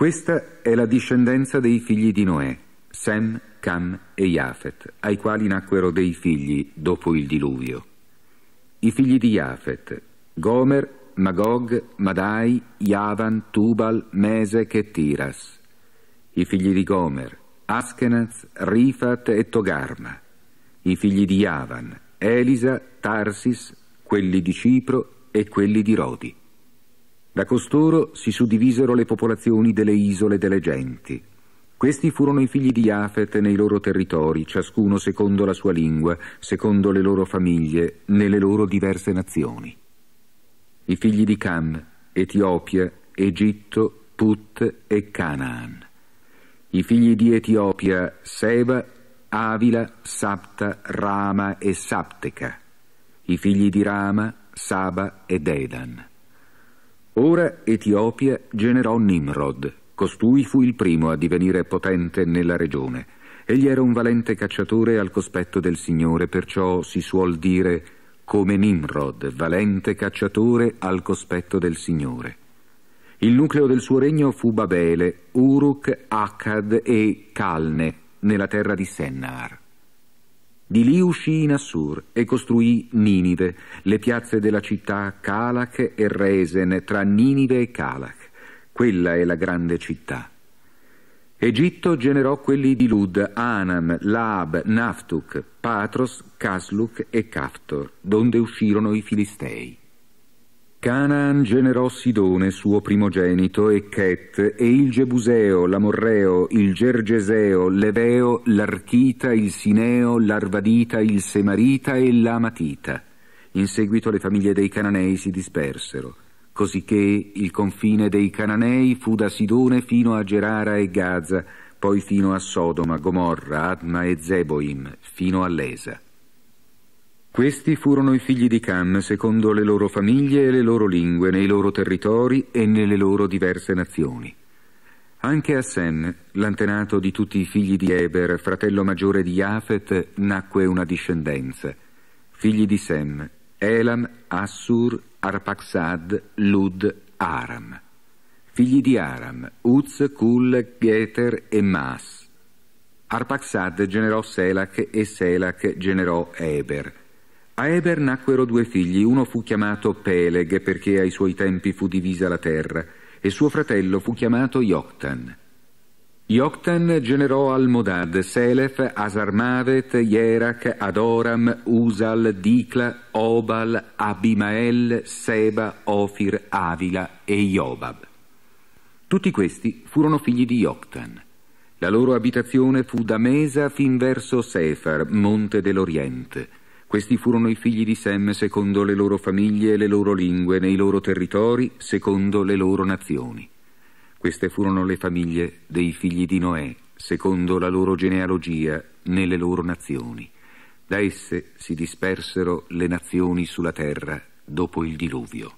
Questa è la discendenza dei figli di Noè, Sem, Cam e Jafet, ai quali nacquero dei figli dopo il diluvio. I figli di Jafet, Gomer, Magog, Madai, Javan, Tubal, Mesek e Tiras. I figli di Gomer, Askenaz, Rifat e Togarma. I figli di Javan, Elisa, Tarsis, quelli di Cipro e quelli di Rodi. Da costoro si suddivisero le popolazioni delle isole delle genti. Questi furono i figli di Afet nei loro territori, ciascuno secondo la sua lingua, secondo le loro famiglie, nelle loro diverse nazioni. I figli di Can, Etiopia, Egitto, Put e Canaan. I figli di Etiopia, Seba, Avila, Sapta, Rama e Sapteca. I figli di Rama, Saba e Dedan. Ora Etiopia generò Nimrod, costui fu il primo a divenire potente nella regione. Egli era un valente cacciatore al cospetto del Signore, perciò si suol dire come Nimrod, valente cacciatore al cospetto del Signore. Il nucleo del suo regno fu Babele, Uruk, Akkad e Calne, nella terra di Sennar. Di lì uscì in Assur e costruì Ninive, le piazze della città Calach e Resen, tra Ninive e Calach. Quella è la grande città. Egitto generò quelli di Lud, Anam, Laab, Naftuk, Patros, Casluk e Kaftor, donde uscirono i Filistei. Canaan generò Sidone, suo primogenito, e Chet, e il Gebuseo, l'Amorreo, il Gergeseo, l'Eveo, l'Archita, il Sineo, l'Arvadita, il Semarita e l'Amatita. In seguito le famiglie dei Cananei si dispersero, cosicché il confine dei Cananei fu da Sidone fino a Gerara e Gaza, poi fino a Sodoma, Gomorra, Adma e Zeboim, fino all'Esa. Questi furono i figli di Can secondo le loro famiglie e le loro lingue, nei loro territori e nelle loro diverse nazioni. Anche Assen, l'antenato di tutti i figli di Eber, fratello maggiore di Jafet, nacque una discendenza. Figli di Sem, Elam, Assur, Arpaxad, Lud, Aram. Figli di Aram, Uz, Kul, Geter e Mas. Arpaxad generò Selach e Selach generò Eber. A Eber nacquero due figli, uno fu chiamato Peleg perché ai suoi tempi fu divisa la terra e suo fratello fu chiamato Joktan. Joktan generò Almodad, Selef, Asarmavet, Yerak, Adoram, Usal, Dikla, Obal, Abimael, Seba, Ofir, Avila e Iobab. Tutti questi furono figli di Joktan. La loro abitazione fu da Mesa fin verso Sefar, monte dell'Oriente, questi furono i figli di Sem secondo le loro famiglie e le loro lingue, nei loro territori, secondo le loro nazioni. Queste furono le famiglie dei figli di Noè, secondo la loro genealogia, nelle loro nazioni. Da esse si dispersero le nazioni sulla terra dopo il diluvio.